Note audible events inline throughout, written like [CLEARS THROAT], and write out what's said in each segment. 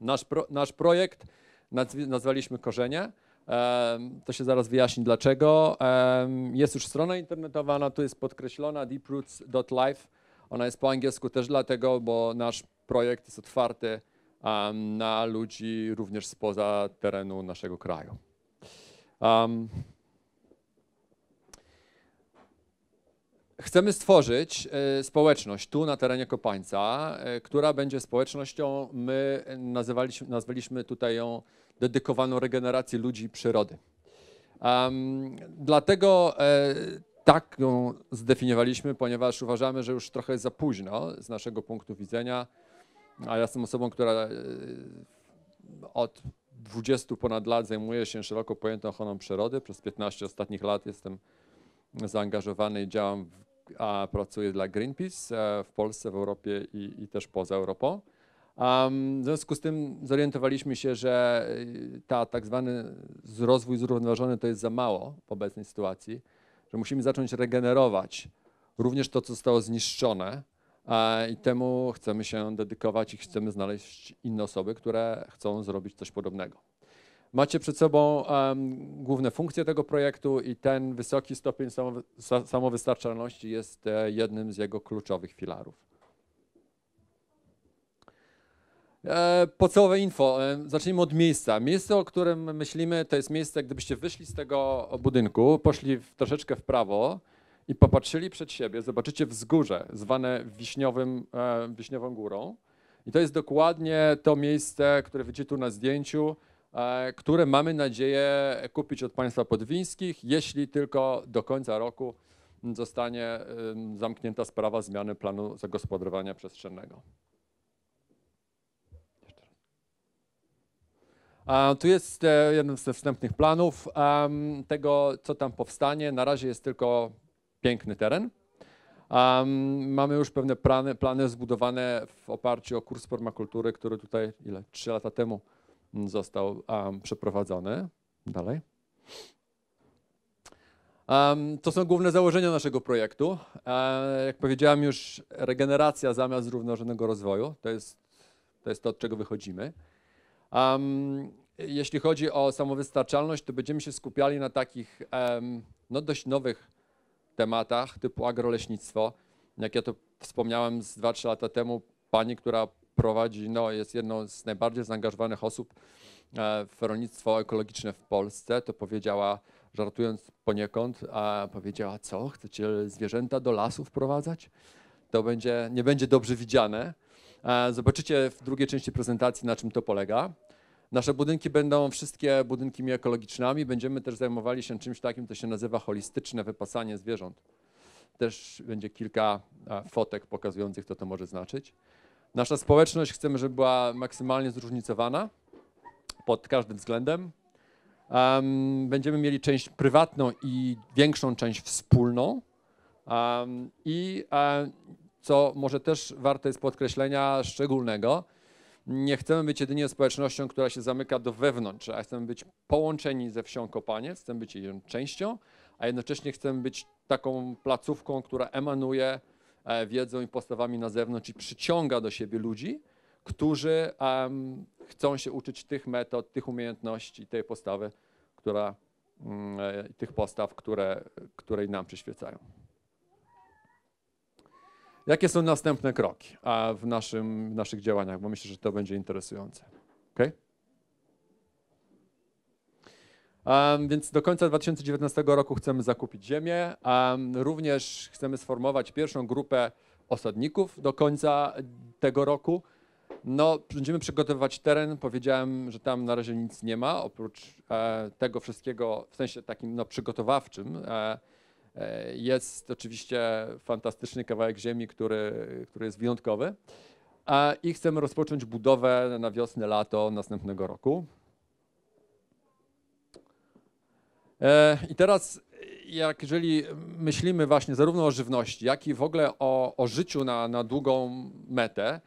Nasz, pro, nasz projekt nazwaliśmy Korzenie. To się zaraz wyjaśni dlaczego. Jest już strona internetowa, ona tu jest podkreślona deeproots.life. Ona jest po angielsku też dlatego, bo nasz projekt jest otwarty na ludzi również spoza terenu naszego kraju. Um, Chcemy stworzyć e, społeczność tu na terenie Kopańca, e, która będzie społecznością, my nazywaliśmy, nazwaliśmy tutaj ją dedykowaną regeneracji ludzi i przyrody. Um, dlatego e, tak ją zdefiniowaliśmy, ponieważ uważamy, że już trochę za późno z naszego punktu widzenia, a ja jestem osobą, która od 20 ponad lat zajmuje się szeroko pojętą ochroną przyrody. Przez 15 ostatnich lat jestem zaangażowany i działam w pracuje dla Greenpeace e, w Polsce, w Europie i, i też poza Europą. Um, w związku z tym zorientowaliśmy się, że e, ta tak zwany rozwój zrównoważony to jest za mało w obecnej sytuacji, że musimy zacząć regenerować również to, co zostało zniszczone i temu chcemy się dedykować i chcemy znaleźć inne osoby, które chcą zrobić coś podobnego. Macie przed sobą um, główne funkcje tego projektu i ten wysoki stopień samowystarczalności jest e, jednym z jego kluczowych filarów. E, podstawowe info. E, zacznijmy od miejsca. Miejsce, o którym myślimy, to jest miejsce, gdybyście wyszli z tego budynku, poszli w, troszeczkę w prawo i popatrzyli przed siebie, zobaczycie wzgórze zwane wiśniowym, e, Wiśniową Górą. I to jest dokładnie to miejsce, które widzicie tu na zdjęciu, E, które mamy nadzieję kupić od państwa podwińskich, jeśli tylko do końca roku zostanie zamknięta sprawa zmiany planu zagospodarowania przestrzennego. Tu jest e, jeden ze wstępnych planów tego, co tam powstanie. Na razie jest tylko piękny teren. Mamy już pewne plany, plany zbudowane w oparciu o kurs formakultury, który tutaj ile lata temu został um, przeprowadzony. Dalej. Um, to są główne założenia naszego projektu. E, jak powiedziałem już, regeneracja zamiast zrównoważonego rozwoju. To jest to, jest to od czego wychodzimy. Um, jeśli chodzi o samowystarczalność, to będziemy się skupiali na takich no, dość nowych tematach typu agroleśnictwo. Jak ja to wspomniałem z 2-3 lata temu, pani, która prowadzi, no, jest jedną z najbardziej zaangażowanych osób e, w rolnictwo ekologiczne w Polsce, to powiedziała, żartując poniekąd, a powiedziała, co, chcecie zwierzęta do lasu wprowadzać? To będzie, nie będzie dobrze widziane. E, zobaczycie w drugiej części prezentacji, na czym to polega. Nasze budynki będą wszystkie budynkami ekologicznymi. Będziemy też zajmowali się czymś takim, co się nazywa holistyczne wypasanie zwierząt. Też będzie kilka e, fotek pokazujących, co to może znaczyć. Nasza społeczność chcemy, żeby była maksymalnie zróżnicowana pod każdym względem. Um, będziemy mieli część prywatną i większą część wspólną. Um, I um, co może też warte jest podkreślenia szczególnego, nie chcemy być jedynie społecznością, która się zamyka do wewnątrz, a chcemy być połączeni ze wsią kopanie. chcemy być jej częścią, a jednocześnie chcemy być taką placówką, która emanuje E, wiedzą i postawami na zewnątrz i przyciąga do siebie ludzi, którzy um, chcą się uczyć tych metod, tych umiejętności, tej postawy, która, um, tych postaw, które, które nam przyświecają. Jakie są następne kroki w, naszym, w naszych działaniach? Bo myślę, że to będzie interesujące. Okay? Więc do końca 2019 roku chcemy zakupić ziemię. Również chcemy sformować pierwszą grupę osadników do końca tego roku. No, będziemy przygotowywać teren. Powiedziałem, że tam na razie nic nie ma, oprócz e, tego wszystkiego w sensie takim no, przygotowawczym. E, e, jest oczywiście fantastyczny kawałek ziemi, który, który jest wyjątkowy. I chcemy rozpocząć budowę na wiosnę, lato następnego roku. E, I teraz, jak jeżeli myślimy właśnie zarówno o żywności, jak i w ogóle o, o życiu na, na długą metę,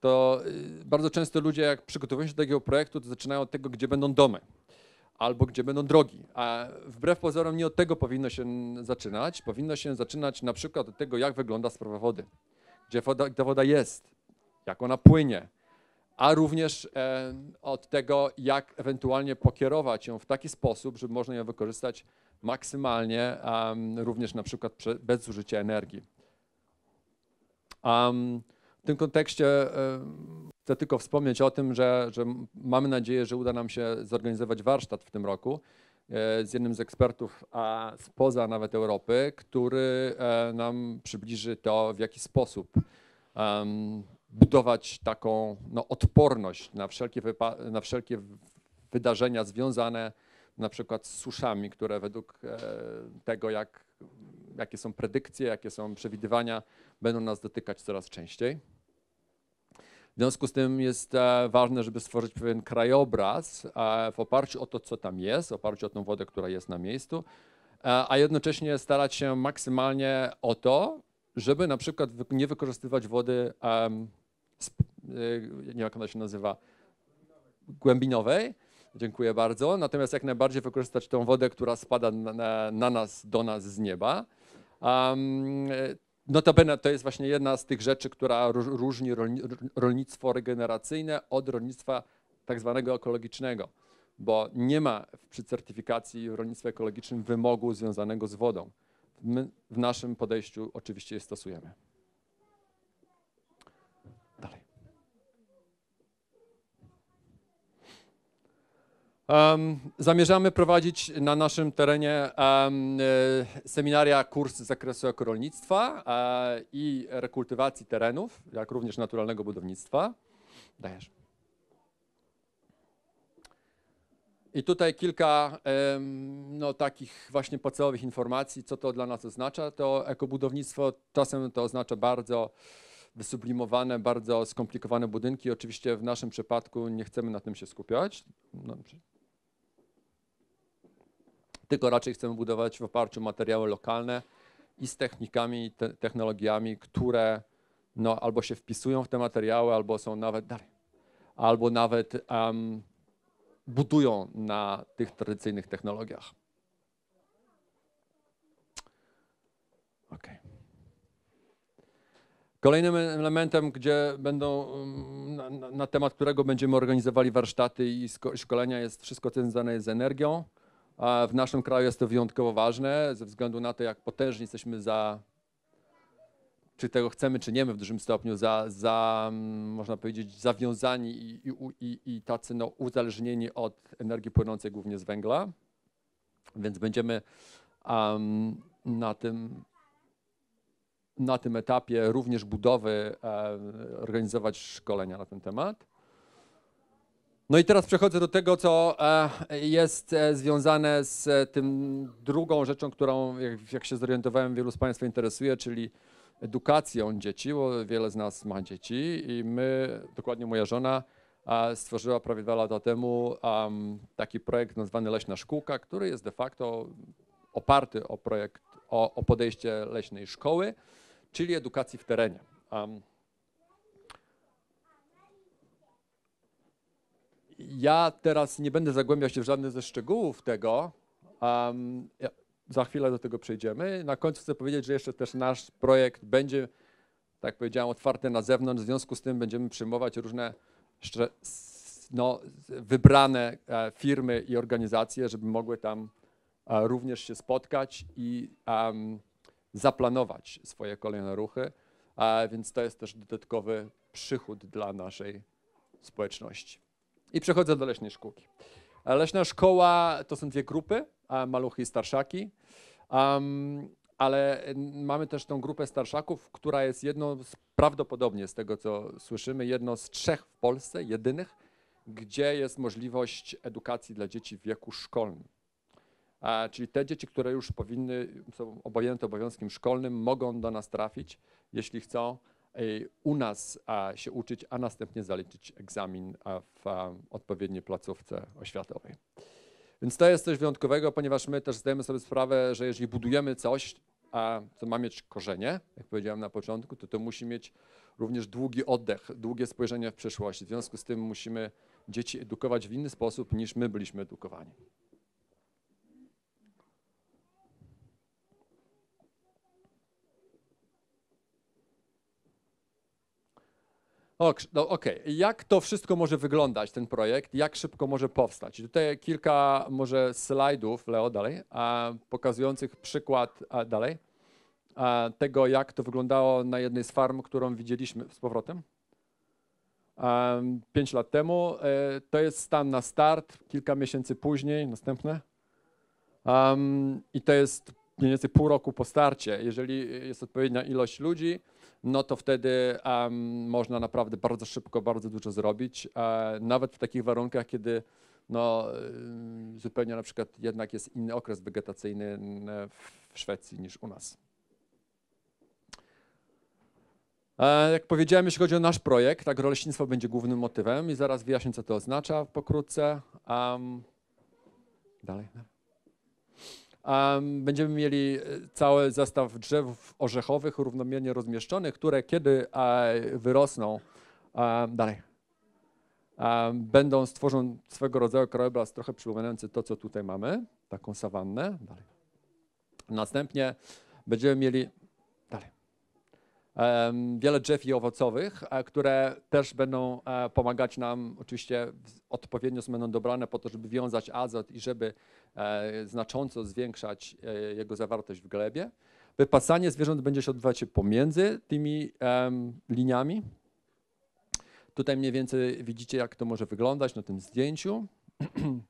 to y, bardzo często ludzie, jak przygotowują się do takiego projektu, to zaczynają od tego, gdzie będą domy albo gdzie będą drogi. A wbrew pozorom nie od tego powinno się zaczynać. Powinno się zaczynać na przykład od tego, jak wygląda sprawa wody, gdzie woda, gdzie woda jest, jak ona płynie, a również e, od tego, jak ewentualnie pokierować ją w taki sposób, żeby można ją wykorzystać maksymalnie, również na przykład bez zużycia energii. W tym kontekście e, chcę tylko wspomnieć o tym, że, że mamy nadzieję, że uda nam się zorganizować warsztat w tym roku e, z jednym z ekspertów a spoza nawet Europy, który nam przybliży to, w jaki sposób budować taką no, odporność na wszelkie, na wszelkie wydarzenia związane na przykład z suszami, które według e, tego, jak, jakie są predykcje, jakie są przewidywania, będą nas dotykać coraz częściej. W związku z tym jest e, ważne, żeby stworzyć pewien krajobraz e, w oparciu o to, co tam jest, w oparciu o tą wodę, która jest na miejscu, a jednocześnie starać się maksymalnie o to, żeby na przykład nie wykorzystywać wody Y, nie wiem jak ona się nazywa, głębinowej. Dziękuję bardzo. Natomiast jak najbardziej wykorzystać tą wodę, która spada na, na nas, do nas z nieba. Um, Notabene to jest właśnie jedna z tych rzeczy, która różni rolnictwo regeneracyjne od rolnictwa tak zwanego ekologicznego, bo nie ma przy certyfikacji w rolnictwie ekologicznym wymogu związanego z wodą. My w naszym podejściu oczywiście je stosujemy. Um, zamierzamy prowadzić na naszym terenie um, seminaria, kurs z zakresu ekorolnictwa um, i rekultywacji terenów, jak również naturalnego budownictwa. Dajesz. I tutaj kilka no, takich właśnie podstawowych informacji, co to dla nas oznacza. To ekobudownictwo czasem to oznacza bardzo wysublimowane, bardzo skomplikowane budynki. Oczywiście w naszym przypadku nie chcemy na tym się skupiać. No, tylko raczej chcemy budować w oparciu o materiały lokalne i z technikami, te, technologiami, które no, albo się wpisują w te materiały, albo są nawet dalej, albo nawet um, budują na tych tradycyjnych technologiach. Okay. Kolejnym elementem, gdzie będą, na, na, temat którego będziemy organizowali warsztaty i szkolenia jest wszystko co związane z energią. W naszym kraju jest to wyjątkowo ważne ze względu na to, jak potężni jesteśmy za, czy tego chcemy, czy nie my w dużym stopniu, za, za mm, można powiedzieć, zawiązani i, i, i tacy no, uzależnieni od energii płynącej głównie z węgla. Więc będziemy um, na tym na tym etapie również budowy e, organizować szkolenia na ten temat. No i teraz przechodzę do tego, co e, jest e, związane z e, tym drugą rzeczą, którą, jak się zorientowałem, wielu z Państwa interesuje, czyli edukacją dzieci, bo wiele z nas ma dzieci i my, dokładnie moja żona, stworzyła prawie dwa lata temu taki projekt nazwany Leśna Szkółka, który jest de facto oparty o projekt, o, o podejście leśnej szkoły, czyli edukacji w terenie. Ja teraz nie będę zagłębiał się w żadne ze szczegółów tego. Um, za chwilę do tego przejdziemy. Na końcu chcę powiedzieć, że jeszcze też nasz projekt będzie, tak powiedziałem, otwarty na zewnątrz. W związku z tym będziemy przyjmować różne no, wybrane e, firmy i organizacje, żeby mogły tam e, również się spotkać i zaplanować swoje kolejne ruchy. E, więc to jest też dodatkowy przychód dla naszej społeczności. I przechodzę do leśnej szkółki. Leśna szkoła to są dwie grupy, maluchy i starszaki. Um, ale mamy też tą grupę starszaków, która jest jedną z, prawdopodobnie z tego, co słyszymy, jedną z trzech w Polsce, jedynych, gdzie jest możliwość edukacji dla dzieci w wieku szkolnym. A, czyli te dzieci, które już powinny, są objęte obowiązkiem szkolnym, mogą do nas trafić, jeśli chcą, u nas się uczyć, a następnie zaliczyć egzamin w odpowiedniej placówce oświatowej. Więc to jest coś wyjątkowego, ponieważ my też zdajemy sobie sprawę, że jeżeli budujemy coś, a co ma mieć korzenie, jak powiedziałem na początku, to to musi mieć również długi oddech, długie spojrzenie w przyszłość. W związku z tym musimy dzieci edukować w inny sposób niż my byliśmy edukowani. no, Okej, okay. jak to wszystko może wyglądać, ten projekt, jak szybko może powstać? Tutaj kilka może slajdów, Leo, dalej, a, pokazujących przykład a, dalej a, tego, jak to wyglądało na jednej z farm, którą widzieliśmy z powrotem. pięć lat temu. E, to jest stan na start, kilka miesięcy później, następne. I to jest mniej więcej pół roku po starcie. Jeżeli jest odpowiednia ilość ludzi, no to wtedy um, można naprawdę bardzo szybko, bardzo dużo zrobić. E, nawet w takich warunkach, kiedy no, zupełnie na przykład jednak jest inny okres wegetacyjny w Szwecji niż u nas. E, jak powiedziałem, jeśli chodzi o nasz projekt, rolnictwo będzie głównym motywem i zaraz wyjaśnię, co to oznacza pokrótce. Um, dalej. Będziemy mieli e, cały zestaw drzew orzechowych równomiernie rozmieszczonych, które kiedy e, wyrosną dalej, będą stworzą swego rodzaju krajobraz trochę przypominający to, co tutaj mamy, taką sawannę. Dalej. Następnie będziemy mieli wiele drzew i owocowych, e, które też będą e, pomagać nam, oczywiście odpowiednio będą dobrane po to, żeby wiązać azot i żeby e, znacząco zwiększać jego zawartość w glebie. Wypasanie zwierząt będzie się odbywać pomiędzy tymi liniami. Tutaj mniej więcej widzicie, jak to może wyglądać na tym zdjęciu. [CLEARS THROAT]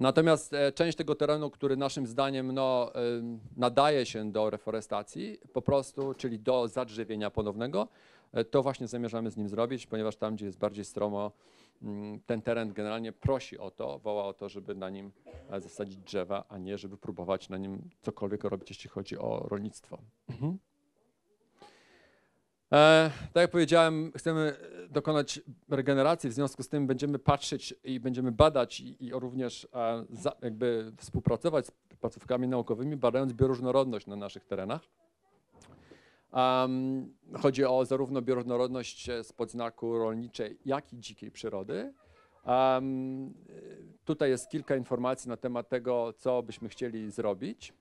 Natomiast e, część tego terenu, który naszym zdaniem no, nadaje się do reforestacji, po prostu, czyli do zadrzewienia ponownego, e, to właśnie zamierzamy z nim zrobić, ponieważ tam, gdzie jest bardziej stromo, mm, ten teren generalnie prosi o to, woła o to, żeby na nim e, zasadzić drzewa, a nie żeby próbować na nim cokolwiek robić, jeśli chodzi o rolnictwo. Mhm. E, tak jak powiedziałem, chcemy dokonać regeneracji, w związku z tym będziemy patrzeć i będziemy badać i, i również e, jakby współpracować z placówkami naukowymi, badając bioróżnorodność na naszych terenach. Um, chodzi o zarówno bioróżnorodność e, z podznaku rolniczej, jak i dzikiej przyrody. Um, tutaj jest kilka informacji na temat tego, co byśmy chcieli zrobić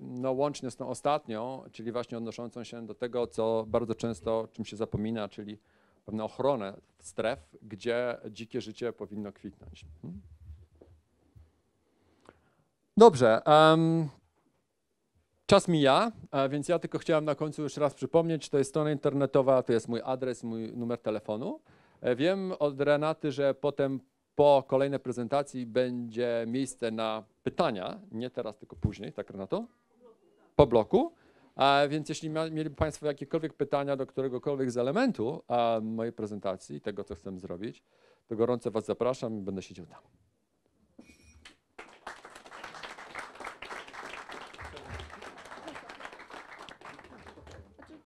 no łącznie z tą ostatnią, czyli właśnie odnoszącą się do tego, co bardzo często czym się zapomina, czyli pewną ochronę stref, gdzie dzikie życie powinno kwitnąć. Hmm? Dobrze. Czas mija, e, więc ja tylko chciałem na końcu już raz przypomnieć, to jest strona internetowa, to jest mój adres, mój numer telefonu. E, wiem od Renaty, że potem po kolejnej prezentacji będzie miejsce na pytania, nie teraz, tylko później, tak Renato? Po bloku. A więc jeśli mieliby Państwo jakiekolwiek pytania do któregokolwiek z elementu mojej prezentacji, tego co chcę zrobić, to gorąco Was zapraszam i będę siedział tam.